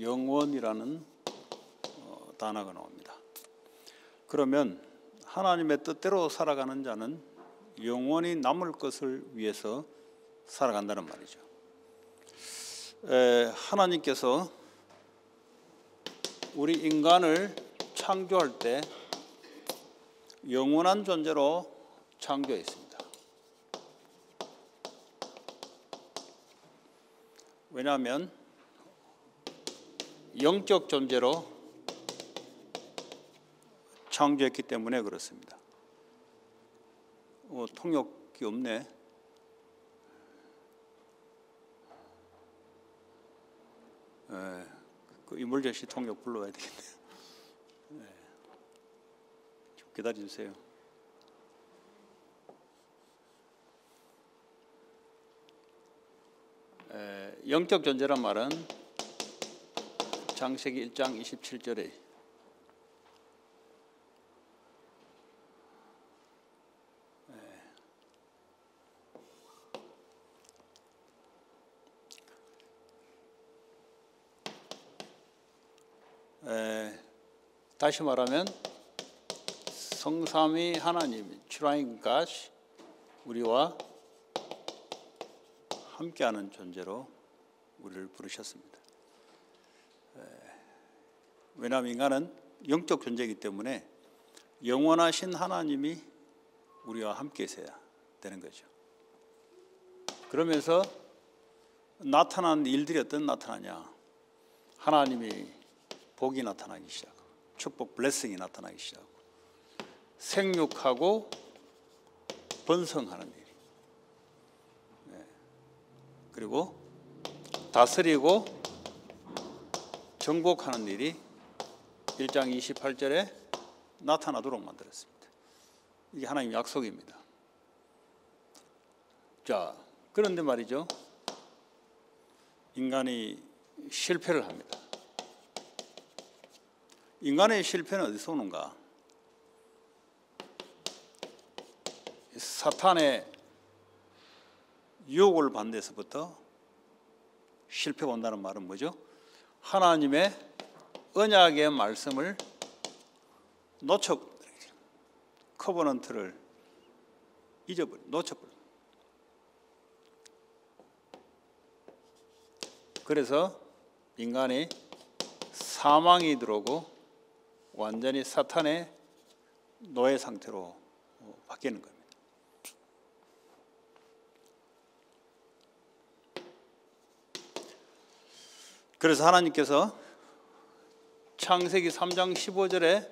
영원이라는 어, 단어가 나옵니다. 그러면 하나님의 뜻대로 살아가는 자는 영원히 남을 것을 위해서 살아간다는 말이죠. 에, 하나님께서 우리 인간을 창조할 때 영원한 존재로 창조했습니다. 왜냐하면 영적 존재로 창조했기 때문에 그렇습니다. 어, 통역이 없네. 예, 그 이물재 씨 통역 불러야 되겠네. 예, 기다려주세요. 예, 영적 존재란 말은 창세기 1장 27절에 에, 다시 말하면 성삼위 하나님 출하인 가 우리와 함께하는 존재로 우리를 부르셨습니다. 왜냐하면 인간은 영적 존재이기 때문에 영원하신 하나님이 우리와 함께 있어야 되는 거죠. 그러면서 나타난 일들이 어떤 나타나냐? 하나님이 복이 나타나기 시작하고 축복 블레싱이 나타나기 시작하고 생육하고 번성하는 일. 네. 그리고 다스리고 정복하는 일이 1장 28절에 나타나도록 만들었습니다. 이게 하나님 약속입니다. 자, 그런데 말이죠. 인간이 실패를 합니다. 인간의 실패는 어디서 오는가? 사탄의 유혹을 받는 데서부터 실패가 온다는 말은 뭐죠? 하나님의 언약의 말씀을 놓쳐 커버넌트를 잊어버려 놓쳐버려. 그래서 인간이 사망이 들어오고 완전히 사탄의 노예 상태로 바뀌는 겁니다. 그래서 하나님께서 창세기 3장 15절에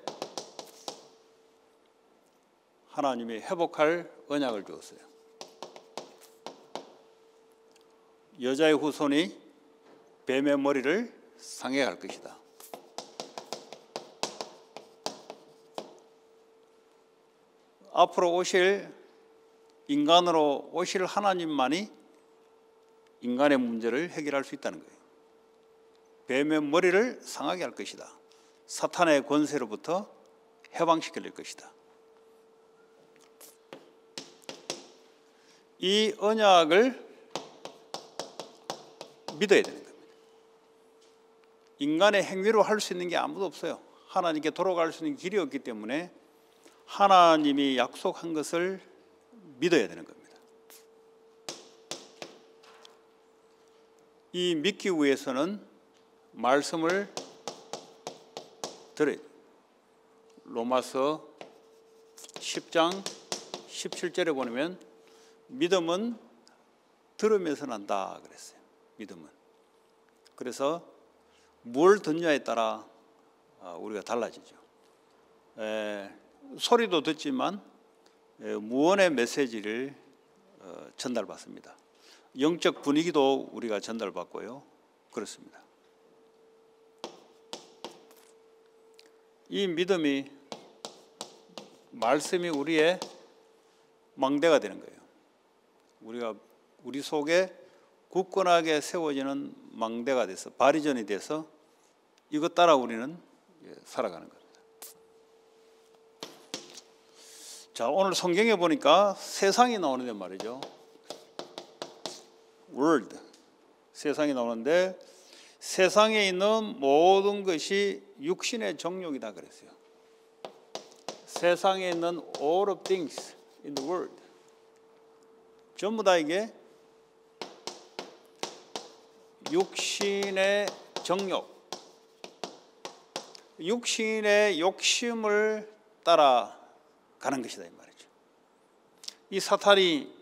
하나님이 회복할 언약을 주었어요. 여자의 후손이 뱀의 머리를 상해할 것이다. 앞으로 오실 인간으로 오실 하나님만이 인간의 문제를 해결할 수 있다는 거예요. 뱀의 머리를 상하게 할 것이다. 사탄의 권세로부터 해방시킬 것이다. 이 언약을 믿어야 되는 겁니다. 인간의 행위로 할 수 있는 게 아무도 없어요. 하나님께 돌아갈 수 있는 길이 없기 때문에 하나님이 약속한 것을 믿어야 되는 겁니다. 이 믿기 위해서는 말씀을 들어 로마서 10장 17절에 보면 믿음은 들으면서 난다 그랬어요. 믿음은. 그래서 뭘 듣냐에 따라 아, 우리가 달라지죠. 에, 소리도 듣지만 에, 무언의 메시지를 어, 전달받습니다. 영적 분위기도 우리가 전달받고요. 그렇습니다. 이 믿음이 말씀이 우리의 망대가 되는 거예요. 우리가 우리 속에 굳건하게 세워지는 망대가 돼서 바리전이 돼서 이것 따라 우리는 살아가는 겁니다. 자 오늘 성경에 보니까 세상이 나오는데 말이죠. world 세상이 나오는데 세상에 있는 모든 것이 육신의 정욕이다 그랬어요. 세상에 있는 all of things in the world 전부 다 이게 육신의 정욕 육신의 욕심을 따라 가는 것이다 이 말이죠. 이 사탄이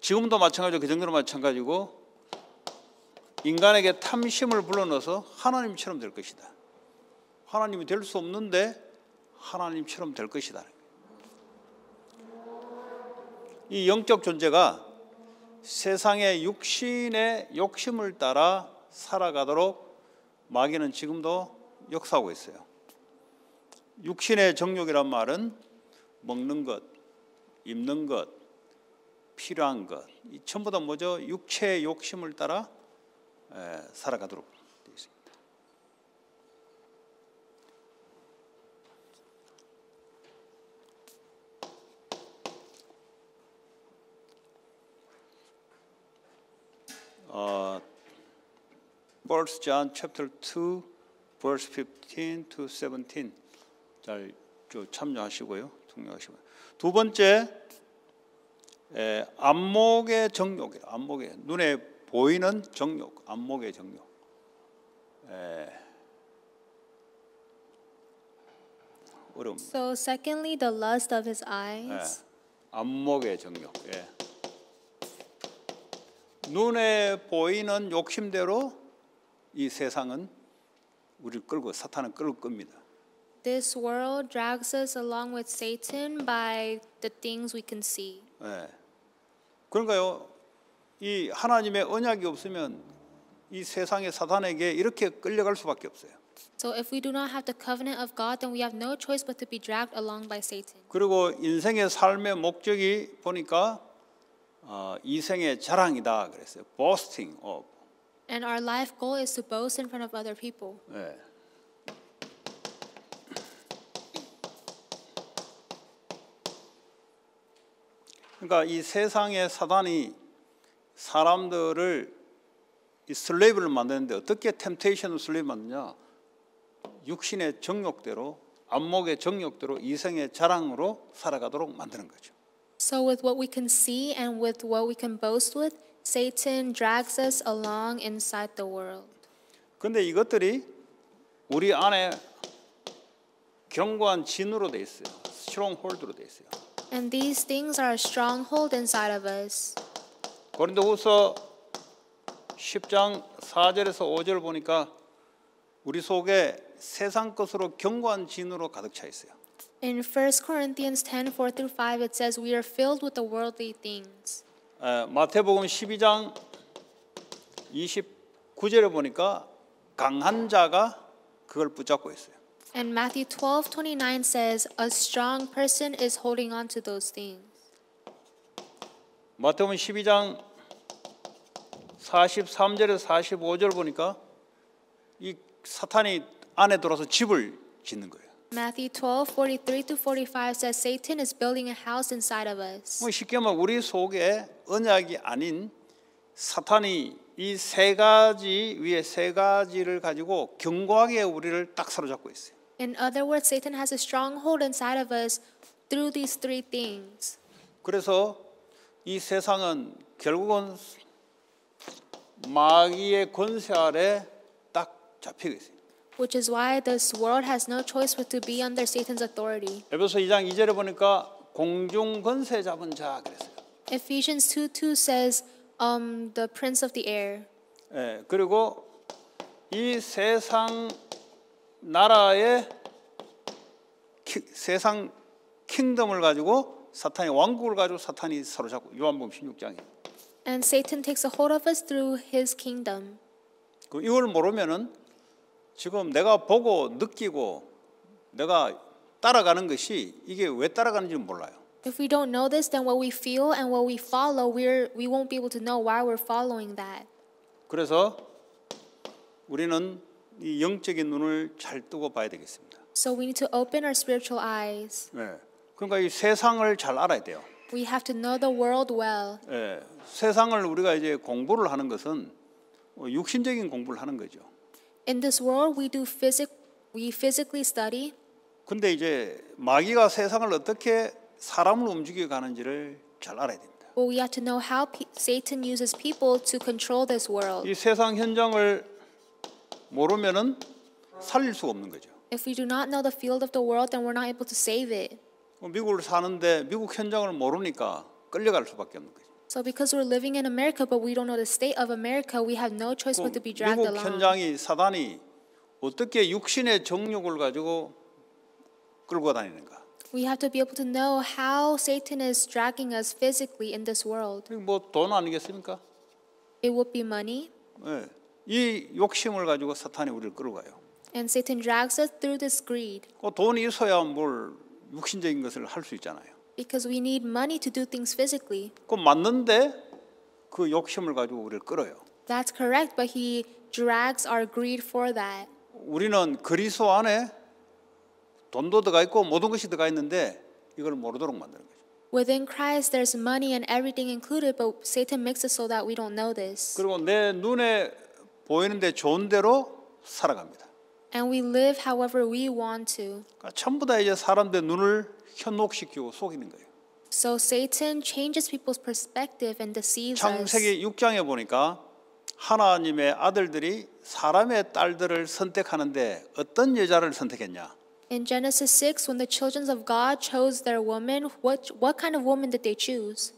지금도 마찬가지고 그 정도로 마찬가지고 인간에게 탐심을 불러넣어서 하나님처럼 될 것이다. 하나님이 될 수 없는데 하나님처럼 될 것이다. 이 영적 존재가 세상의 육신의 욕심을 따라 살아가도록 마귀는 지금도 역사하고 있어요. 육신의 정욕이란 말은 먹는 것, 입는 것, 필요한 것, 이 전부 다 뭐죠? 육체의 욕심을 따라 예, 살아가도록 되어 있습니다. 어, 1 John chapter 2 verse 15 to 17잘 참여하시고요. 동요하시고요. 두 번째 에, 예, 안목의 정욕, 안목의 눈에 보이는 정욕, 안목의 정욕. 에. 어려움. So secondly, the lust of his eyes. 예, 안목의 정욕. 예. 눈에 보이는 욕심대로 이 세상은 우리를 끌고 사탄은 끌 겁니다. This world drags us along with Satan by the things we can see. 예. 그러니까요. 이 하나님의 언약이 없으면 이 세상의 사단에게 이렇게 끌려갈 수밖에 없어요. So if we do not have the covenant of God, then we have no choice but to be dragged along by Satan. 그리고 인생의 삶의 목적이 보니까 어, 이생의 자랑이다 그랬어요. boasting of. And our life goal is to boast in front of other people. 네. 그러니까 이 세상의 사단이 사람들을 이 슬레이브를 만드는데 어떻게 템테이션을 슬레이브 만드냐? 육신의 정욕대로 안목의 정욕대로 이생의 자랑으로 살아가도록 만드는 거죠. So with what we can see and with what we can boast with, Satan drags us along inside the world. 근데 이것들이 우리 안에 견고한 진으로 돼 있어요. 스트롱홀드로 돼 있어요. And these things are a stronghold inside of us. 고린도후서 10장 4절에서 5절 보니까 우리 속에 세상 것으로 견고한 진으로 가득 차 있어요. In 1 Corinthians 10:4 through 5 it says we are filled with the worldly things. 에, 마태복음 12장 29절에 보니까 강한 자가 그걸 붙잡고 있어요. And Matthew 12:29 says a strong person is holding on to those things. 마태복음 12장 43절에서 45절 보니까 이 사탄이 안에 들어서 집을 짓는 거예요. Matthew 12:43 to 45 says Satan is building a house inside of us. 뭐 쉽게 말 우리 속에 언약이 아닌 사탄이 이 세 가지 위에 세 가지를 가지고 견고하게 우리를 딱 사로잡고 있어요. In other words, Satan has a stronghold inside of us through these three things. 그래서 이 세상은 결국은 마귀의 권세 아래 딱 잡히고 있어요. Which is why this world has no choice but to be under Satan's authority. 에베소 2장 2절에 보니까 공중 권세 잡은 자 그랬어요. Ephesians 2:2 says um the prince of the air. 예, 그리고 이 세상 나라의 키, 세상 킹덤을 가지고 사탄의 왕국을 가지고 사탄이 사로잡고 요한복음 16장에. And Satan takes a hold of us through his kingdom. 그 이걸 모르면은 지금 내가 보고 느끼고 내가 따라가는 것이 이게 왜 따라가는지 몰라요. If we don't know this, then what we feel and what we follow, we're we won't be able to know why we're following that. 그래서 우리는 이 영적인 눈을 잘 뜨고 봐야 되겠습니다. So we need to open our spiritual eyes. 네. 그러니까 이 세상을 잘 알아야 돼요. We have to know the world well. 예, 세상을 우리가 이제 공부를 하는 것은 육신적인 공부를 하는 거죠. In this world, we do physic, we physically study. 근데 이제 마귀가 세상을 어떻게 사람을 움직여 가는지를 잘 알아야 됩니다. Well, we have to know how Satan uses people to control this world. 이 세상 현장을 모르면은 살릴 수가 없는 거죠. If we do not know the field of the world, then we're not able to save it. 미국을 사는데 미국 현장을 모르니까 끌려갈 수밖에 없는 거죠. So because we're living in America but we don't know the state of America, we have no choice but to be dragged 미국 along. 미국 현장이 사단이 어떻게 육신의 정욕을 가지고 끌고 다니는가? We have to be able to know how Satan is dragging us physically in this world. 뭐돈 아니겠습니까? It would be money. 네. 이 욕심을 가지고 사탄이 우리를 끌어가요. And Satan drags us through this greed. 그 돈이 있어야 뭘 육신적인 것을 할 수 있잖아요. Because we need money to do things physically. 그 맞는데 그 욕심을 가지고 우리를 끌어요. That's correct, but he drags our greed for that. 우리는 그리스도 안에 돈도 들어가 있고 모든 것이 들어가 있는데 이걸 모르도록 만드는 거죠. Within Christ there's money and everything included, but Satan makes it so that we don't know this. 그리고 내 눈에 보이는데 좋은 대로 살아갑니다. and we live however we want to. 그러니까 전부 다 이제 사람들의 눈을 현혹시키고 속이는 거예요. So Satan changes people's perspective and deceives us. 창세기 6장에 보니까 하나님의 아들들이 사람의 딸들을 선택하는데 어떤 여자를 선택했냐? In Genesis 6, when the children of God chose their woman, what what kind of woman did they choose?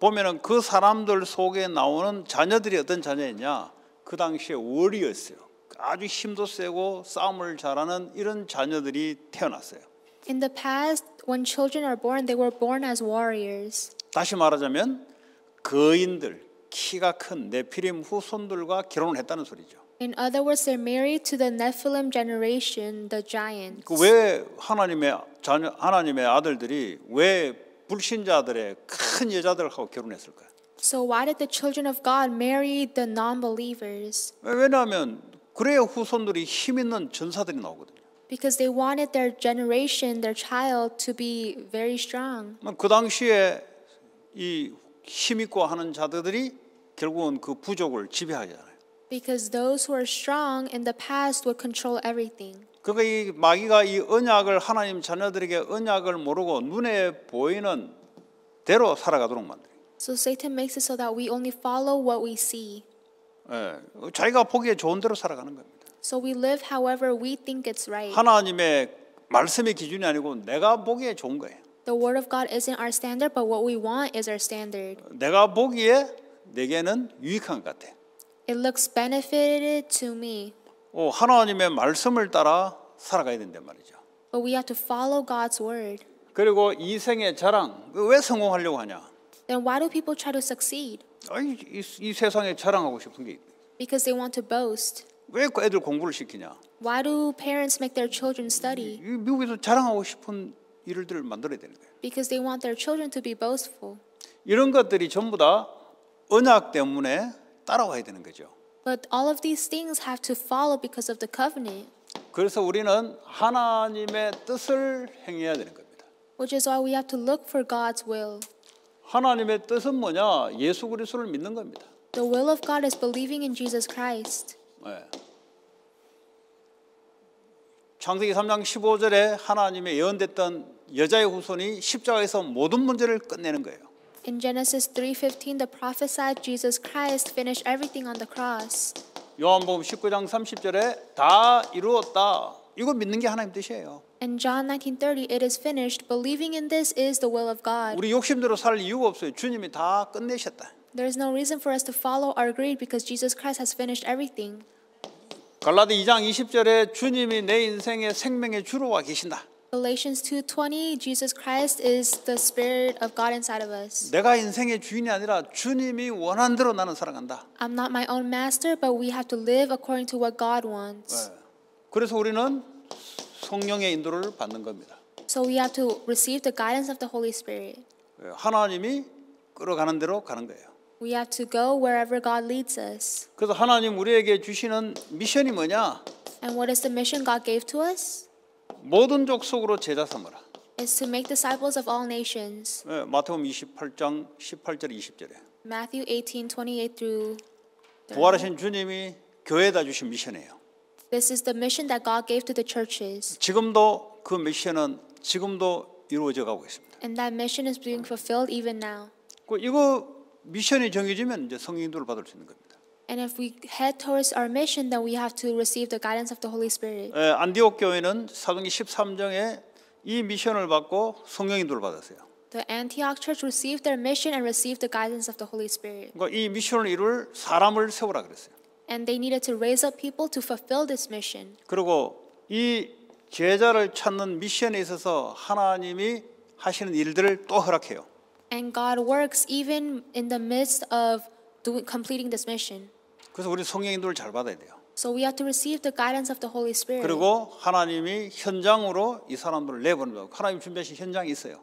보면은 그 사람들 속에 나오는 자녀들이 어떤 자녀였냐? 그 당시에 월이었어요. 아주 힘도 세고 싸움을 잘하는 이런 자녀들이 태어났어요. In the past, when children are born, they were born as warriors. 다시 말하자면 거인들 키가 큰 네피림 후손들과 결혼을 했다는 소리죠. In other words, they're married to the Nephilim generation, the giants. 왜 하나님의 자녀 하나님의 아들들이 왜 불신자들의 큰 여자들하고 결혼했을까요? So why did the children of God marry the non-believers? 왜냐하면 그래야 후손들이 힘 있는 전사들이 나오거든요. Because they wanted their generation, their child to be very strong. 그 당시에 이힘 있고 하는 자들이 결국은 그 부족을 지배하잖아요. Because those who are strong in the past would control everything. 그러니까 이 마귀가 이 언약을 하나님 자녀들에게 언약을 모르고 눈에 보이는 대로 살아가도록 만들어요. So Satan makes it so that we only follow what we see. 예, 자기가 보기에 좋은 대로 살아가는 겁니다. So we live however we think it's right. 하나님의 말씀의 기준이 아니고 내가 보기에 좋은 거예요. The word of God isn't our standard, but what we want is our standard. 내가 보기에 내게는 유익한 것 같아. It looks benefited to me. 어, 하나님의 말씀을 따라 살아가야 된단 말이죠. But we have to follow God's word. 그리고 이 생의 자랑 왜 성공하려고 하냐? Then why do people try to succeed? 아니, 이, 이 세상에 자랑하고 싶은 게 있대. Because they want to boast. 왜 애들 공부를 시키냐? Why do parents make their children study? 이 미국에서 자랑하고 싶은 일들을 만들어야 되는 거예요. Because they want their children to be boastful. 이런 것들이 전부 다 언약 때문에 따라와야 되는 거죠. But all of these things have to follow because of the covenant. 그래서 우리는 하나님의 뜻을 행해야 되는 겁니다. Which is why we have to look for God's will. 하나님의 뜻은 뭐냐? 예수 그리스도를 믿는 겁니다. The will of God is believing in Jesus Christ. 네. 창세기 3장 15절에 하나님의 예언됐던 여자의 후손이 십자가에서 모든 문제를 끝내는 거예요. In Genesis 3:15 the prophesied Jesus Christ finished everything on the cross. 요한복음 19장 30절에 다 이루었다. 이거 믿는 게 하나님 뜻이에요. In John 19:30 it is finished. Believing in this is the will of God. 우리 욕심대로 살 이유가 없어요. 주님이 다 끝내셨다. There is no reason for us to follow our greed because Jesus Christ has finished everything. 갈라디 2장 20절에 주님이 내 인생의 생명의 계신다. Galatians 2:20 Jesus Christ is the spirit of God inside of us. 내가 인생의 주인이 아니라 주님이 원한 대로 나는 살아간다. I'm not my own master but we have to live according to what God wants. 그래서 우리는 성령의 인도를 받는 겁니다. So we have to receive the guidance of the Holy Spirit. 하나님이 끌어가는 대로 가는 거예요. We have to go wherever God leads us. 그래서 하나님 우리에게 주시는 미션이 뭐냐? And what is the mission God gave to us? 모든 족속으로 제자 삼으라. Is to make disciples of all nations. 예, 마태복음 28장 18절 20절에. Matthew 18:28 through 부활하신 주님이 교회에다 주신 미션이에요. This is the mission that God gave to the churches. 지금도 그 미션은 지금도 이루어져 가고 있습니다. And that mission is being fulfilled even now. 그 이거 미션이 정해지면 이제 성령도를 받을 수 있는 겁니다. And if we head towards our mission, then we have to receive the guidance of the Holy Spirit. 에, 안디옥 교회는 사도행전 13장에 이 미션을 받고 성령인도를 받았어요. The Antioch church received their mission and received the guidance of the Holy Spirit. 그러니까 이 미션을 이룰 사람을 세우라 그랬어요. And they needed to raise up people to fulfill this mission. 그리고 이 제자를 찾는 미션에 있어서 하나님이 하시는 일들을 또 허락해요. And God works even in the midst of doing, completing this mission. 그래서 우리 성령 인도를 잘 받아야 돼요. So we have to receive the guidance of the Holy Spirit. 그리고 하나님이 현장으로 이 사람들을 내보내고 하나님 준비하신 현장이 있어요.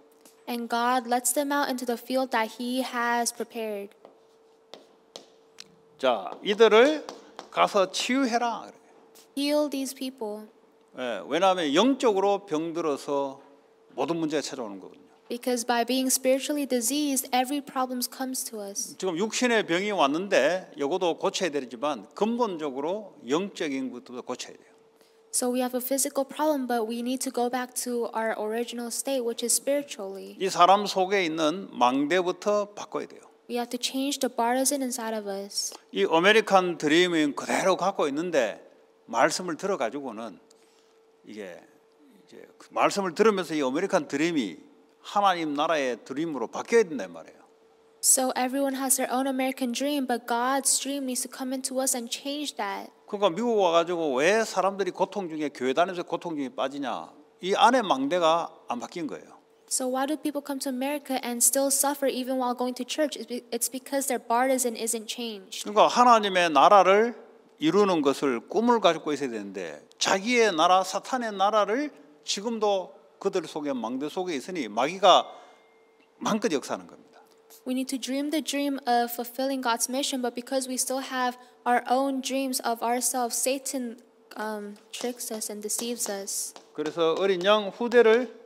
And God lets them out into the field that He has prepared. 자, 이들을 가서 치유해라. Heal these people. 예, 왜냐하면 영적으로 병들어서 모든 문제가 찾아오는 거거든요. Because by being spiritually diseased, every problem comes to us. 지금 육신의 병이 왔는데 이것도 고쳐야 되지만 근본적으로 영적인 것부터 고쳐야 돼요. So we have a physical problem, but we need to go back to our original state, which is spiritually. 이 사람 속에 있는 망대부터 바꿔야 돼요. We have to change the partisan inside of us. 이 아메리칸 드림은 그대로 갖고 있는데 말씀을 들어 가지고는 이게 이제 그 말씀을 들으면서 이 아메리칸 드림이 하나님 나라의 드림으로 바뀌어야 된단 말이에요. So everyone has their own American dream, but God's dream needs to come into us and change that. 그러니까 미국 와가지고 왜 사람들이 고통 중에 교회 다니면서 고통 중에 빠지냐 이 안에 망대가 안 바뀐 거예요. So why do people come to America and still suffer even while going to church? It's because their partisan isn't changed. 그러니까 하나님의 나라를 이루는 것을 꿈을 가지고 있어야 되는데 자기의 나라 사탄의 나라를 지금도 그들 속에 망대 속에 있으니 마귀가 역사하는 겁니다. We need to dream the dream of fulfilling God's mission, but because we still have our own dreams of ourselves, Satan um, tricks us and deceives us. 그래서 어린 양 후대를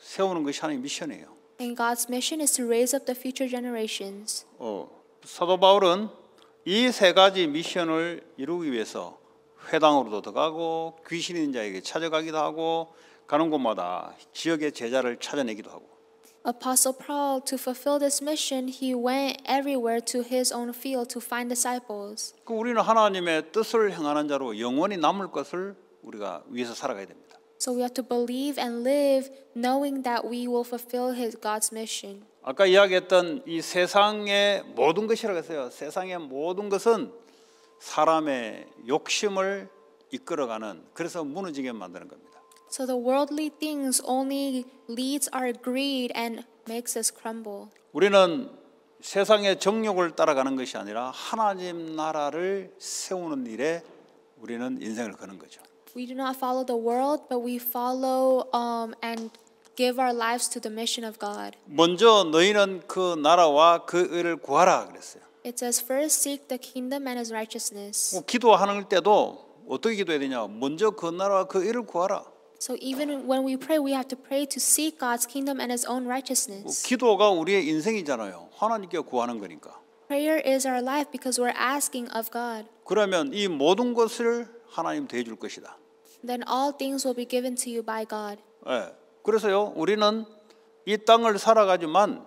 세우는 것이 하나님의 미션이에요. And God's mission is to raise up the future generations. 어, 사도 바울은 이 세 가지 미션을 이루기 위해서 회당으로도 들어가고 귀신 있는 자에게 찾아가기도 하고 가는 곳마다 지역의 제자를 찾아내기도 하고. Apostle Paul to fulfill this mission, he went everywhere to his own field to find disciples. 그 우리는 하나님의 뜻을 행하는 자로 영원히 남을 것을 우리가 위해서 살아가야 됩니다. So we have to believe and live knowing that we will fulfill his God's mission. 아까 이야기했던 이 세상의 모든 것이라고 했어요. 세상의 모든 것은 사람의 욕심을 이끌어가는 그래서 무너지게 만드는 겁니다. So the worldly things only leads our greed and makes us crumble. 우리는 세상의 정욕을 따라가는 것이 아니라 하나님 나라를 세우는 일에 우리는 인생을 거는 거죠. We do not follow the world, but we follow um, and give our lives to the mission of God. 먼저 너희는 그 나라와 그 의를 구하라 그랬어요. It says first seek the kingdom and his righteousness. 뭐 기도하는 때도 어떻게 기도해야 되냐? 먼저 그 나라와 그 의를 구하라. So even when we pray, we have to pray to seek God's kingdom and His own righteousness. 기도가 우리의 인생이잖아요. 하나님께 구하는 거니까. Prayer is our life because we're asking of God. 그러면 이 모든 것을 하나님 대해 줄 것이다. Then all things will be given to you by God. 예. 그래서요, 우리는 이 땅을 살아가지만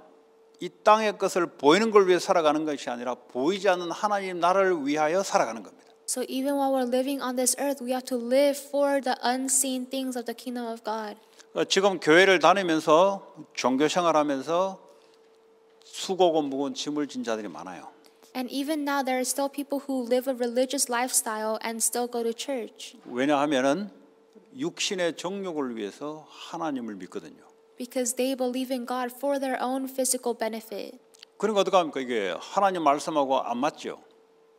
이 땅의 것을 보이는 걸 위해 살아가는 것이 아니라 보이지 않는 하나님 나라를 위하여 살아가는 겁니다. So even while we're living on this earth, we have to live for the unseen things of the kingdom of God. 지금 교회를 다니면서 종교 생활하면서 수고 고 무거운 짐을 진 자들이 많아요. And even now there are still people who live a religious lifestyle and still go to church. 왜냐하면은 육신의 정욕을 위해서 하나님을 믿거든요. Because they believe in God for their own physical benefit. 그러니까 어떻게 합니까? 이게 하나님 말씀하고 안 맞죠.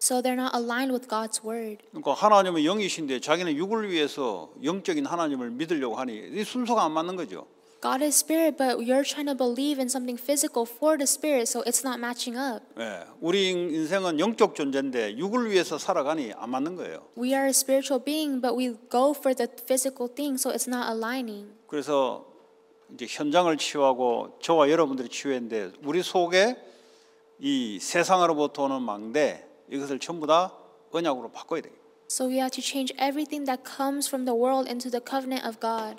So they're not aligned with God's word. 그러니까 하나님은 영이신데 자기는 육을 위해서 영적인 하나님을 믿으려고 하니 순서가 안 맞는 거죠. God is spirit, but you're trying to believe in something physical for the spirit, so it's not matching up. 예, 우리 인생은 영적 존재인데 육을 위해서 살아가니 안 맞는 거예요. We are a spiritual being, but we go for the physical thing, so it's not aligning. 그래서 이제 현장을 치유하고 저와 여러분들이 치유했는데 우리 속에 이 세상으로부터 오는 망대 이것을 전부 다 언약으로 바꿔야 돼요. So we have to change everything that comes from the world into the covenant of God.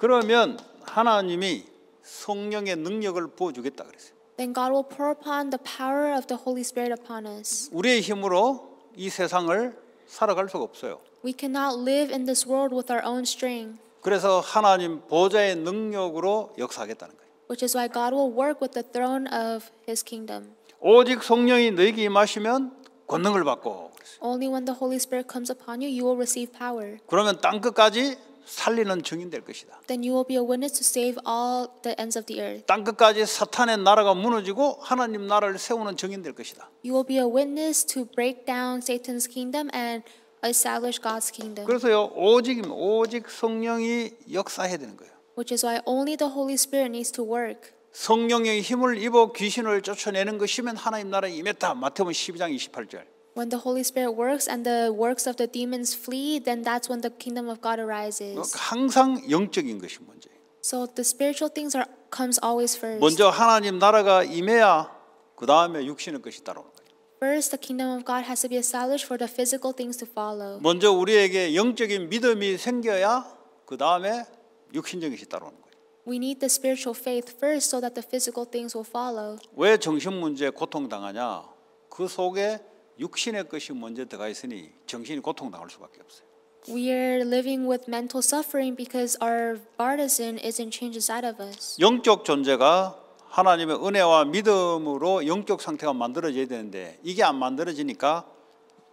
그러면 하나님이 성령의 능력을 부어주겠다 그랬어요. Then God will pour upon the power of the Holy Spirit upon us. 우리의 힘으로 이 세상을 살아갈 수가 없어요. We cannot live in this world with our own strength. 그래서 하나님 보좌의 능력으로 역사하겠다는 거예요. Which is why God will work with the throne of His kingdom. 오직 성령이 너희에게 임하시면 권능을 받고. Only when the Holy Spirit comes upon you, you will receive power. 그러면 땅 끝까지 살리는 증인 될 것이다. Then you will be a witness to save all the ends of the earth. 땅 끝까지 사탄의 나라가 무너지고 하나님 나라를 세우는 증인 될 것이다. You will be a witness to break down Satan's kingdom and establish God's kingdom. 그래서요 오직 오직 성령이 역사해야 되는 거예요. Which is why only the Holy Spirit needs to work. 성령의 힘을 입어 귀신을 쫓아내는 것이면 하나님 나라에 임했다. 마태복음 12장 28절. When the Holy Spirit works and the works of the demons flee, then that's when the kingdom of God arises. 항상 영적인 것이 먼저예요. So the spiritual things are comes always first. 먼저 하나님 나라가 임해야 그 다음에 육신의 것이 따라오는 거예요. First, the kingdom of God has to be established for the physical things to follow. 먼저 우리에게 영적인 믿음이 생겨야 그 다음에 육신적인 것이 따라오는 거예요. We need the spiritual faith first so that the physical things will follow. 왜 정신 문제에 고통당하냐? 그 속에 육신의 것이 먼저 들어가 있으니 정신이 고통당할 수밖에 없어요. We are living with mental suffering because our partisan is in change inside of us. 영적 존재가 하나님의 은혜와 믿음으로 영적 상태가 만들어져야 되는데 이게 안 만들어지니까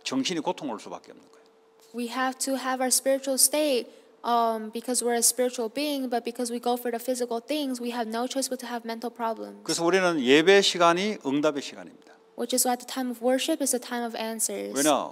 정신이 고통올 수밖에 없는 거예요. We have to have our spiritual state um, because we're a spiritual being, but because we go for the physical things, we have no choice but to have mental problems. 그래서 우리는 예배 시간이 응답의 시간입니다. which is why the time of worship is a time of answers. 왜냐?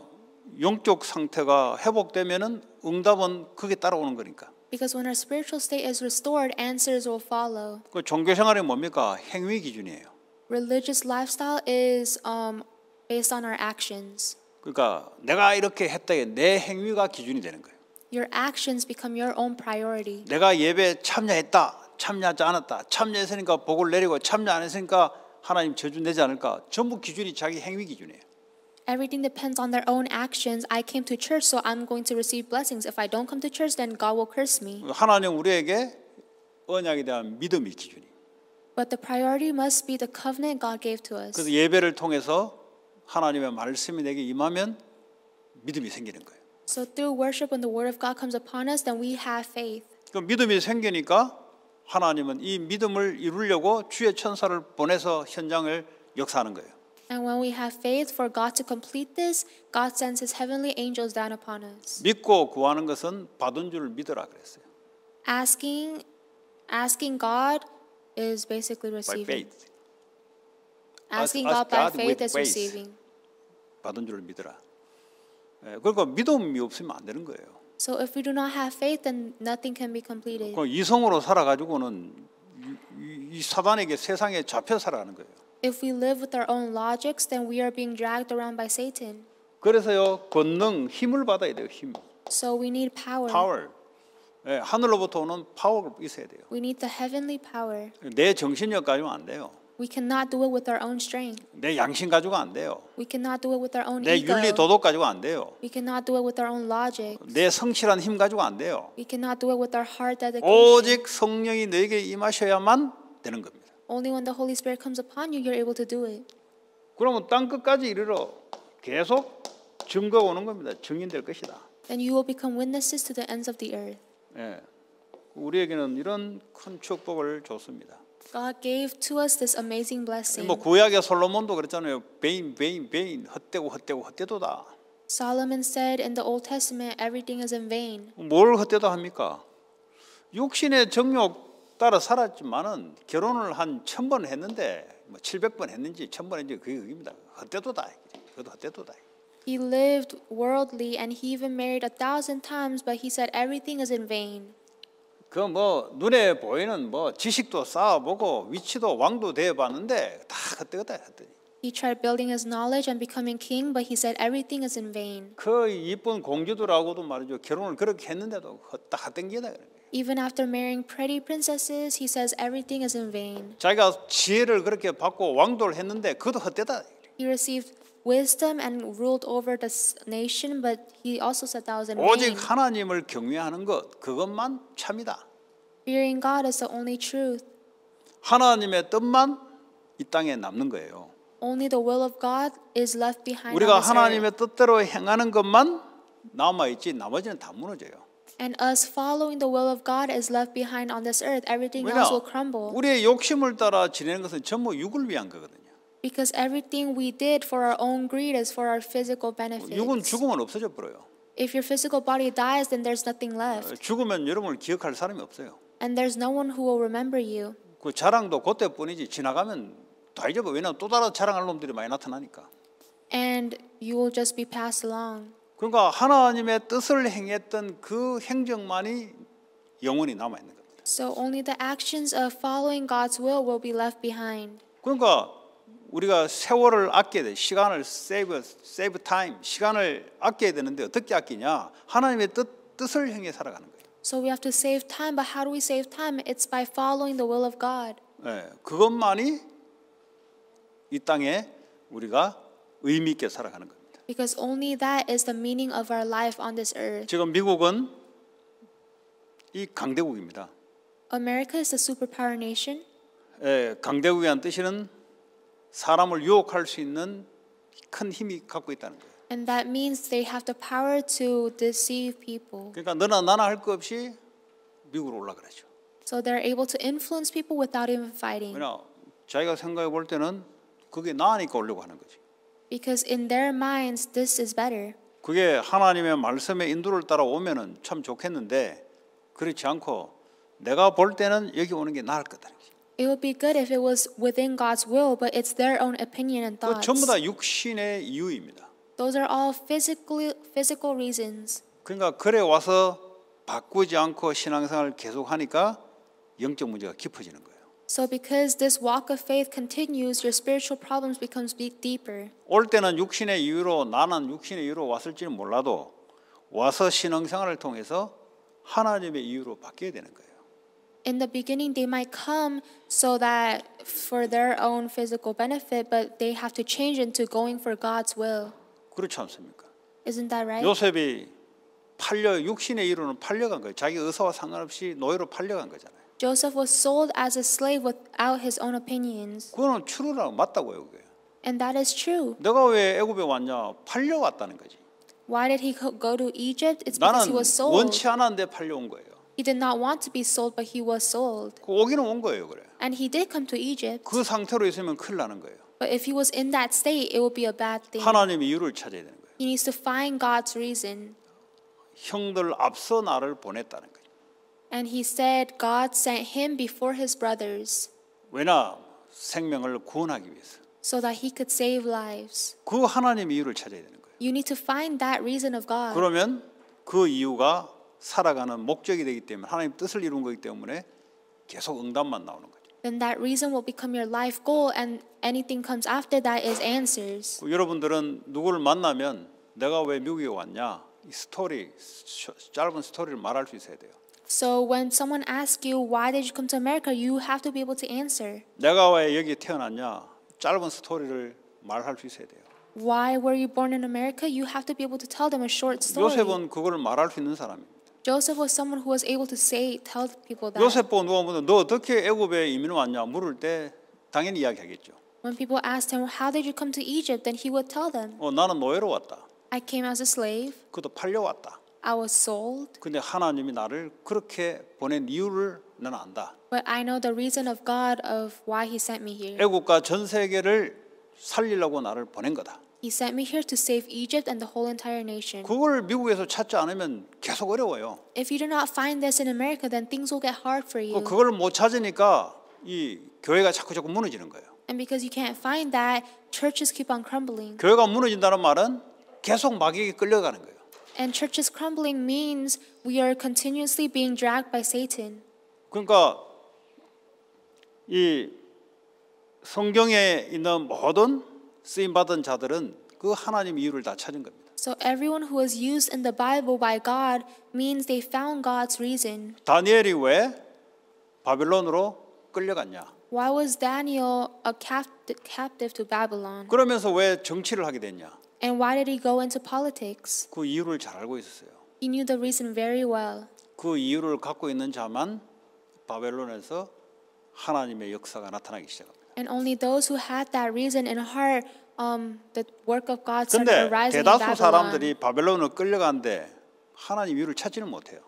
영적 상태가 회복되면은 응답은 그게 따라오는 거니까. Because when our spiritual state is restored, answers will follow. 그 종교 생활이 뭡니까? 행위 기준이에요. Religious lifestyle is um, based on our actions. 그러니까 내가 이렇게 했다에 내 행위가 기준이 되는 거예요. Your actions become your own priority. 내가 예배 참여했다, 참여하지 않았다, 참여했으니까 복을 내리고 참여 안 했으니까 하나님 저주 내지 않을까? 전부 기준이 자기 행위 기준이에요. Everything depends on their own actions. I came to church, so I'm going to receive blessings. If I don't come to church, then God will curse me. 하나님 우리에게 언약에 대한 믿음이 기준이. But the priority must be the covenant God gave to us. 그래서 예배를 통해서 하나님의 말씀이 내게 임하면 믿음이 생기는 거예요. So through worship, when the word of God comes upon us, then we have faith. 그 믿음이 생기니까 하나님은 이 믿음을 이루려고 주의 천사를 보내서 현장을 역사하는 거예요. And when we have faith for God to complete this, God sends his heavenly angels down upon us. 믿고 구하는 것은 받은 줄 믿으라 그랬어요. Asking asking God is basically receiving. By faith. Asking ask, ask God by God faith is faith. receiving. 받은 줄 믿으라. 그러니까 믿음이 없으면 안 되는 거예요. So if we do not have faith, then nothing can be completed. 그 이성으로 살아가지고는 이, 이 사단에게 세상에 잡혀 살아가는 거예요. If we live with our own logics, then we are being dragged around by Satan. 그래서요 권능 힘을 받아야 돼요 힘. So we need power. Power. 예, 하늘로부터 오는 파워가 있어야 돼요. We need the heavenly power. 내 정신력까지는 안 돼요. We cannot do it with our own strength. 내 양심 가지고 안 돼요. We cannot do it with our own 내 ego. 윤리 도덕 가지고 안 돼요. We cannot do it with our own logic. 내 성실한 힘 가지고 안 돼요. We cannot do it with our hard dedication. 오직 성령이 너에게 임하셔야만 되는 겁니다. Only when the Holy Spirit comes upon you, you're able to do it. 그러면 땅 끝까지 이르러 계속 증거 오는 겁니다. 증인될 것이다. Then you will become witnesses to the ends of the earth. 예, 우리에게는 이런 큰 축복을 줬습니다. God gave to us this amazing blessing. 뭐 구약의 솔로몬도 그랬잖아요. 베인 베인 베인 헛되고 헛되고 헛되도다. Solomon said in the Old Testament everything is in vain. 뭘 헛되다 합니까? 육신의 정욕 따라 살았지만은 결혼을 한천번 했는데 뭐 700번 했는지 천번 했는지 그게 그입니다. 헛되도다. 그것도 헛되도다. He lived worldly and he even married a thousand times but he said everything is in vain. 그뭐 눈에 보이는 뭐 지식도 쌓아보고 위치도 왕도 되어봤는데 다 그때 그때 했더니. He tried building his knowledge and becoming king, but he said everything is in vain. 그 이쁜 공주들하고도 말이죠 결혼을 그렇게 했는데도 헛다 땡기다 그래. Even after marrying pretty princesses, he says everything is in vain. 자기가 지혜를 그렇게 받고 왕도를 했는데 그것도 헛되다. He received wisdom and ruled over the nation, but he also set out and 오직 reigned. 하나님을 경외하는 것 그것만 참이다. Fearing God is the only truth. 하나님의 뜻만 이 땅에 남는 거예요. Only the will of God is left behind. 우리가 on this 하나님의 earth. 뜻대로 행하는 것만 남아 있지 나머지는 다 무너져요. And us following the will of God is left behind on this earth. Everything else will crumble. 우리의 욕심을 따라 지내는 것은 전부 육을 위한 거거든요. because everything we did for our own greed is for our physical benefit. 죽으면 없어져 버려요. If your physical body dies, then there's nothing left. 죽으면 여러분을 기억할 사람이 없어요. And there's no one who will remember you. 그 자랑도 그때뿐이지 지나가면 다 잊어버. 왜냐면 또 다른 자랑할 놈들이 많이 나타나니까. And you will just be passed along. 그러니까 하나님의 뜻을 행했던 그 행정만이 영원히 남아 있는 겁니다. So only the actions of following God's will will be left behind. 그러니까 우리가 세월을 아껴야 돼. 시간을 세이브 세이브 타임. 시간을 아껴야 되는데 어떻게 아끼냐? 하나님의 뜻 뜻을 행해 살아가는 거예요. So we have to save time, but how do we save time? It's by following the will of God. 예, 그것만이 이 땅에 우리가 의미 있게 살아가는 겁니다. Because only that is the meaning of our life on this earth. 지금 미국은 이 강대국입니다. America is a superpower nation. 예, 강대국이란 뜻은 사람을 유혹할 수 있는 큰 힘이 갖고 있다는 거예요. And that means they have the power to deceive people. 그러니까 너나 나나 할 것 없이 미국으로 올라 그러죠. So they're able to influence people without even fighting. 왜냐 자기가 생각해 볼 때는 그게 나으니까 오려고 하는 거지. Because in their minds this is better. 그게 하나님의 말씀의 인도를 따라 오면은 참 좋겠는데 그렇지 않고 내가 볼 때는 여기 오는 게 나을 거다. It would be good if it was within God's will, but it's their own opinion and thoughts. 전부 다 육신의 이유입니다. Those are all physical physical reasons. 그러니까 그래 와서 바꾸지 않고 신앙생활을 계속하니까 영적 문제가 깊어지는 거예요. So because this walk of faith continues, your spiritual problems becomes deeper. 올 때는 육신의 이유로 나는 육신의 이유로 왔을지는 몰라도 와서 신앙생활을 통해서 하나님의 이유로 바뀌어야 되는 거예요. in the beginning they might come so that for their own physical benefit, but they have to change into going for God's will. 그렇지 않습니까? Isn't that right? 요셉이 팔려 육신의 팔려간 거예요. 자기 의사와 상관없이 노예로 팔려간 거잖아요. Joseph was sold as a slave without his own opinions. 그거는 true라고 맞다고요, 그게. And that is true. 내가 왜 애굽에 왔냐? 팔려왔다는 거지. Why did he go to Egypt? It's because he was sold. 원치 않았는데 팔려온 거예요. He did not want to be sold, but he was sold. 오기는 온 거예요, 그래. And he did come to Egypt. 그 상태로 있으면 나는 거예요. But if he was in that state, it would be a bad thing. 이유를 찾아야 되는 거예요. He needs to find God's reason. 형들 앞서 나를 보냈다는 거예요. And he said God sent him before his brothers. 왜냐? 생명을 구원하기 위해서. So that he could save lives. 그 이유를 찾아야 되는 거예요. You need to find that reason of God. 그러면 그 이유가 살아가는 목적이 되기 때문에 하나님 뜻을 이룬 거기 때문에 계속 응답만 나오는 거죠. Then that reason will become your life goal, and anything comes after that is answers. 여러분들은 누구를 만나면 내가 왜 미국에 왔냐 이 스토리 짧은 스토리를 말할 수 있어야 돼요. So when someone asks you why did you come to America, you have to be able to answer. 내가 왜 여기 태어났냐 짧은 스토리를 말할 수 있어야 돼요. Why were you born in America? You have to be able to tell them a short story. 요셉은 그걸 말할 수 있는 사람입니다. Joseph was someone who was able to say, tell people that. 요셉보 누가 보면 너 어떻게 애굽에 이민 왔냐 물을 때 당연히 이야기하겠죠. When people asked him, how did you come to Egypt? Then he would tell them. 어 나는 노예로 왔다. I came as a slave. 그도 팔려왔다. I was sold. 근데 하나님이 나를 그렇게 보낸 이유를 나는 안다. But I know the reason of God of why He sent me here. 애국과 전 세계를 살리려고 나를 보낸 거다. He sent me here to save Egypt and the whole entire nation. 그걸 미국에서 찾지 않으면 계속 어려워요. If you do not find this in America, then things will get hard for you. 그걸 못 찾으니까 이 교회가 자꾸 자꾸 무너지는 거예요. And because you can't find that, churches keep on crumbling. 교회가 무너진다는 말은 계속 마귀에게 끌려가는 거예요. And churches crumbling means we are continuously being dragged by Satan. 그러니까 이 성경에 있는 모든 쓰임 받은 자들은 그 하나님 이유를 다 찾은 겁니다. So everyone who was used in the Bible by God means they found God's reason. 다니엘이 왜 바빌론으로 끌려갔냐? Why was Daniel a captive to Babylon? 그러면서 왜 정치를 하게 됐냐? And why did he go into politics? 그 이유를 잘 알고 있었어요. He knew the reason very well. 그 이유를 갖고 있는 자만 바벨론에서 하나님의 역사가 나타나기 시작합니다. And only those who had that reason in heart, um, the work of God started arising in Babylon. 대다수 사람들이 바벨론으로 끌려간데 하나님 이유를 찾지는 못해요.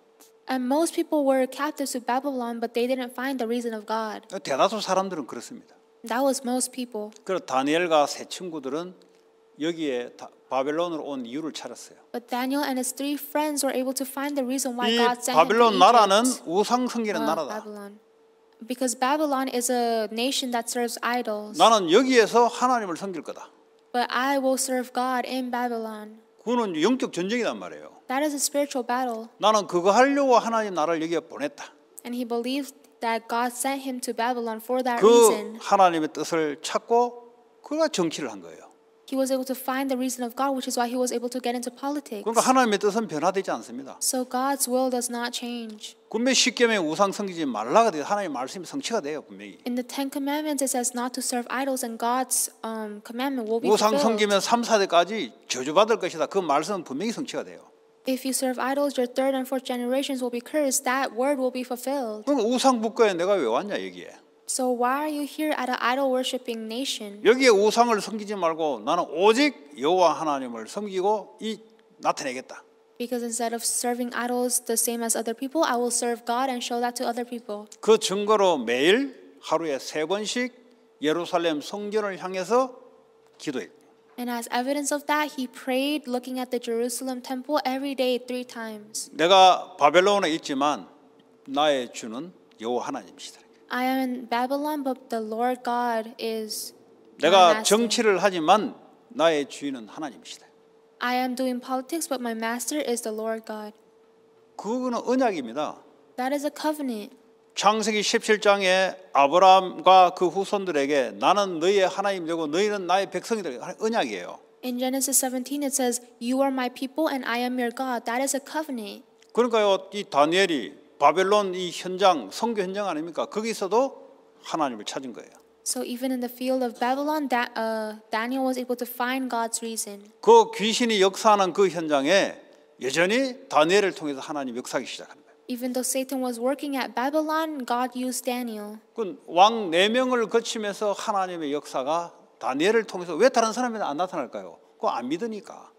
And most people were captives to Babylon, but they didn't find the reason of God. 대다수 사람들은 그렇습니다. That was most people. 그리고 다니엘과 세 친구들은 여기에 다, 바벨론으로 온 이유를 찾았어요. But Daniel and his three friends were able to find the reason why God sent them to Egypt. 이 바벨론 나라는 우상 섬기는 나라다. Babylon. Because Babylon is a nation that serves idols. 나는 여기에서 하나님을 섬길 거다. But I will serve God in Babylon. 그거는 영적 전쟁이란 말이에요. That is a spiritual battle. 나는 그거 하려고 하나님 나를 여기에 보냈다. And he believed that God sent him to Babylon for that 그 reason. 그 하나님의 뜻을 찾고 그가 정치를 한 거예요. He was able to find the reason of God, which is why he was able to get into politics. 그러니까 하나님의 뜻은 변화되지 않습니다. So God's will does not change. 우상 섬기지 말라가 하나님의 말씀이 성취가 돼요 분명히. In the Ten Commandments it says not to serve idols, and God's um, commandment will be fulfilled. 우상 섬기면 3, 저주받을 것이다. 그 말씀은 분명히 성취가 돼요. If you serve idols, your third and fourth generations will be cursed. That word will be fulfilled. 우상 내가 왜 왔냐 여기에? So why are you here at an idol worshiping nation? 여기에 우상을 섬기지 말고 나는 오직 여호와 하나님을 섬기고 이 나타내겠다. Because instead of serving idols the same as other people, I will serve God and show that to other people. 그 증거로 매일 하루에 세 번씩 예루살렘 성전을 향해서 기도했고. And as evidence of that, he prayed looking at the Jerusalem temple every day three times. 내가 바벨론에 있지만 나의 주는 여호와 하나님이시다. I am in Babylon, but the Lord God is my 내가 master. 정치를 하지만 나의 주인은 하나님이시다. I am doing politics, but my master is the Lord God. 그거는 언약입니다. That is a covenant. 창세기 17장에 아브라함과 그 후손들에게 나는 너희의 하나님 되고 너희는 나의 백성이 될 언약이에요. In Genesis 17 it says, "You are my people and I am your God." That is a covenant. 그러니까요, 이 다니엘이 바벨론 이 현장 선교 현장 아닙니까? 거기서도 하나님을 찾은 거예요. So even in the field of Babylon, da, uh, Daniel was able to find God's reason. 그 귀신이 역사하는 그 현장에 여전히 다니엘을 통해서 하나님 역사하기 시작합니다. Even though Satan was working at Babylon, God used Daniel. 왕네 명을 거치면서 하나님의 역사가 다니엘을 통해서 왜 다른 사람에안 나타날까요? 그거 안 믿으니까.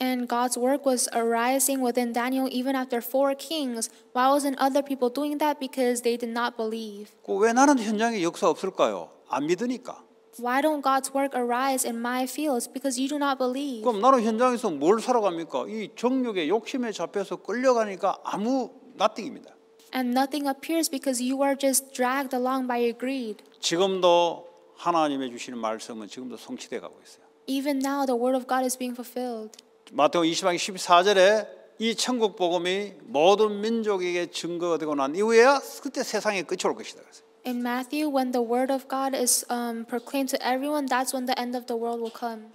and God's work was arising within Daniel even after four kings. Why wasn't other people doing that? Because they did not believe. 왜 나는 현장에 역사 없을까요? 안 믿으니까. Why don't God's work arise in my fields? Because you do not believe. 그럼 나는 현장에서 뭘 살아갑니까? 이 정욕의 욕심에 잡혀서 끌려가니까 아무 nothing입니다. And nothing appears because you are just dragged along by your greed. 지금도 하나님의 주시는 말씀은 지금도 성취돼 가고 있어요. Even now the word of God is being fulfilled. 마태오 20장 14절에 이 천국 복음이 모든 민족에게 증거되고 난 이후에야 그때 세상의 끝이 올 것이다. In Matthew, when the word of God is um, proclaimed to everyone, that's when the end of the world will come.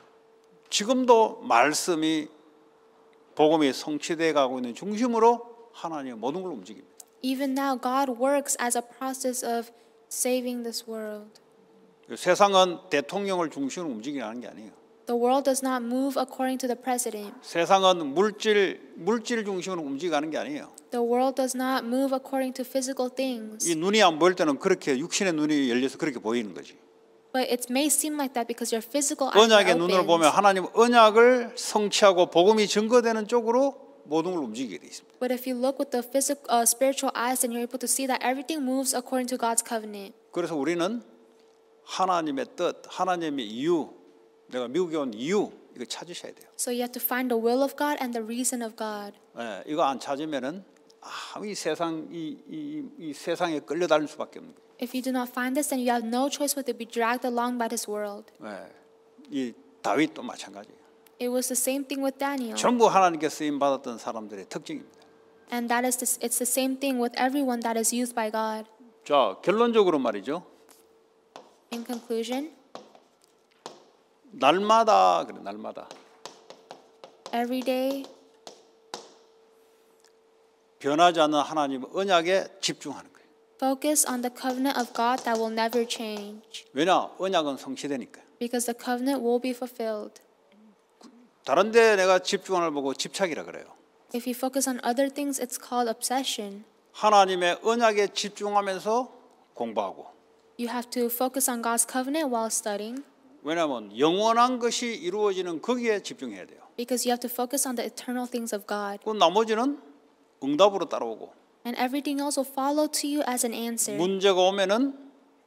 지금도 말씀이 복음이 성취돼 가고 있는 중심으로 하나님의 모든 걸 움직입니다. Even now, God works as a process of saving this world. 세상은 대통령을 중심으로 움직이는 게 아니에요. The world does not move according to the precedent. 세상은 물질 물질 중심으로 움직이는 게 아니에요. The world does not move according to physical things. 이 눈이 안 보일 때는 그렇게 육신의 눈이 열려서 그렇게 보이는 거지. But it may seem like that because your physical eyes 언약의 눈으로 보면 하나님 언약을 성취하고 복음이 증거되는 쪽으로 모든 걸 움직이게 돼 있습니다. But if you look with the physical, uh, spiritual eyes, then you're able to see that everything moves according to God's covenant. 그래서 우리는 하나님의 뜻, 하나님의 이유 내가 미국에 온 이유 이거 찾으셔야 돼요. So you have to find the will of God and the reason of God. 예, 이거 안 찾으면은 아무 이 세상 이, 이, 이 세상에 끌려다닐 수밖에 없는 거예요. If you do not find this, then you have no choice but to be dragged along by this world. 예, 이 다윗도 마찬가지예요. It was the same thing with Daniel. 전부 하나님께 쓰임 받았던 사람들의 특징입니다. And that is the, it's the same thing with everyone that is used by God. 자 결론적으로 말이죠. In conclusion. 날마다 그래 날마다. Every day. 변하지 않는 하나님 언약에 집중하는 거예요. Focus on the covenant of God that will never change. 왜냐 언약은 성취되니까. Because the covenant will be fulfilled. 다른데 내가 집중을 보고 집착이라 그래요. If you focus on other things, it's called obsession. 하나님의 언약에 집중하면서 공부하고. You have to focus on God's covenant while studying. 왜냐하면 영원한 것이 이루어지는 거기에 집중해야 돼요. Because you have to focus on the eternal things of God. 그 나머지는 응답으로 따라오고. And everything else will follow to you as an answer. 문제가 오면은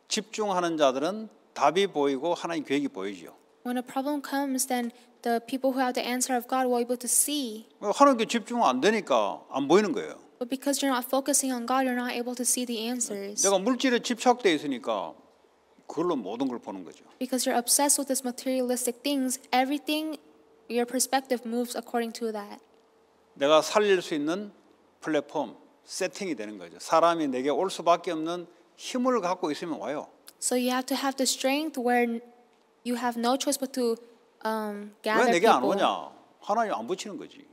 집중하는 자들은 답이 보이고 하나님 계획이 보이죠. When a problem comes, then the people who have the answer of God will be able to see. 하나님께 집중 안 되니까 안 보이는 거예요. But because you're not focusing on God, you're not able to see the answers. 내가 물질에 집착돼 있으니까 그걸로 모든 걸 보는 거죠. Because you're obsessed with these materialistic things, everything your perspective moves according to that. 내가 살릴 수 있는 플랫폼 세팅이 되는 거죠. 사람이 내게 올 수밖에 없는 힘을 갖고 있으면 와요. So you have to have the strength where you have no choice but to um, gather people. 왜 내게 안 오냐? 하나님 안 붙이는 거지.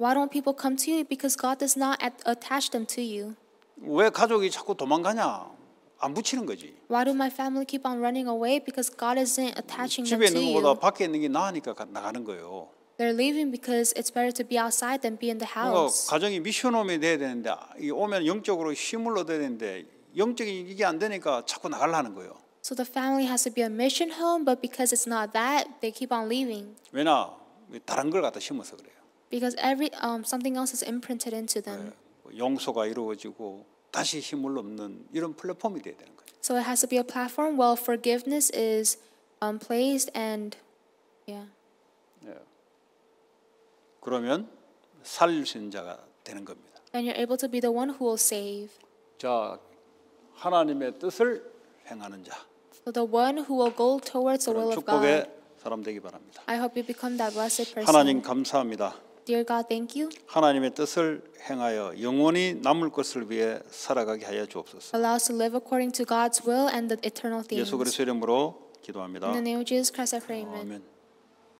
Why don't people come to you? Because God does not attach them to you. 왜 가족이 자꾸 도망가냐? 안 붙이는 거지. Why do my family keep on running away? Because God isn't attaching them to you. 집에 있는 것보다 밖에 있는 게 나으니까 나가는 거예요. They're leaving because it's better to be outside than be in the house. 가정이 미션홈이 돼야 되는데 이 오면 영적으로 힘을 얻어야 되는데 영적인 이게 안 되니까 자꾸 나가려는 거예요. So the family has to be a mission home, but because it's not that, they keep on leaving. 왜냐? 다른 걸 갖다 심어서 그래요. Because every um, something else is imprinted into them. 네, 용서가 이루어지고 다시 힘을 얻는 이런 플랫폼이 돼야 되는 거예요. So it has to be a platform. Well, forgiveness is um, placed and yeah. 예. 그러면 살릴 수 있는 자가 되는 겁니다. And you're able to be the one who will save. 자, 하나님의 뜻을 행하는 자. So the one who will go towards the will of God. 축복의 사람 되기 바랍니다. I hope you become that blessed person. 하나님 감사합니다. Dear God, thank you. 하나님의 뜻을 행하여 영원히 남을 것을 위해 살아가게 하여 주옵소서. Allow us to live according to God's will and the eternal things. 예수 그리스도 이름으로 기도합니다. In the name of Jesus Christ, I pray. Amen.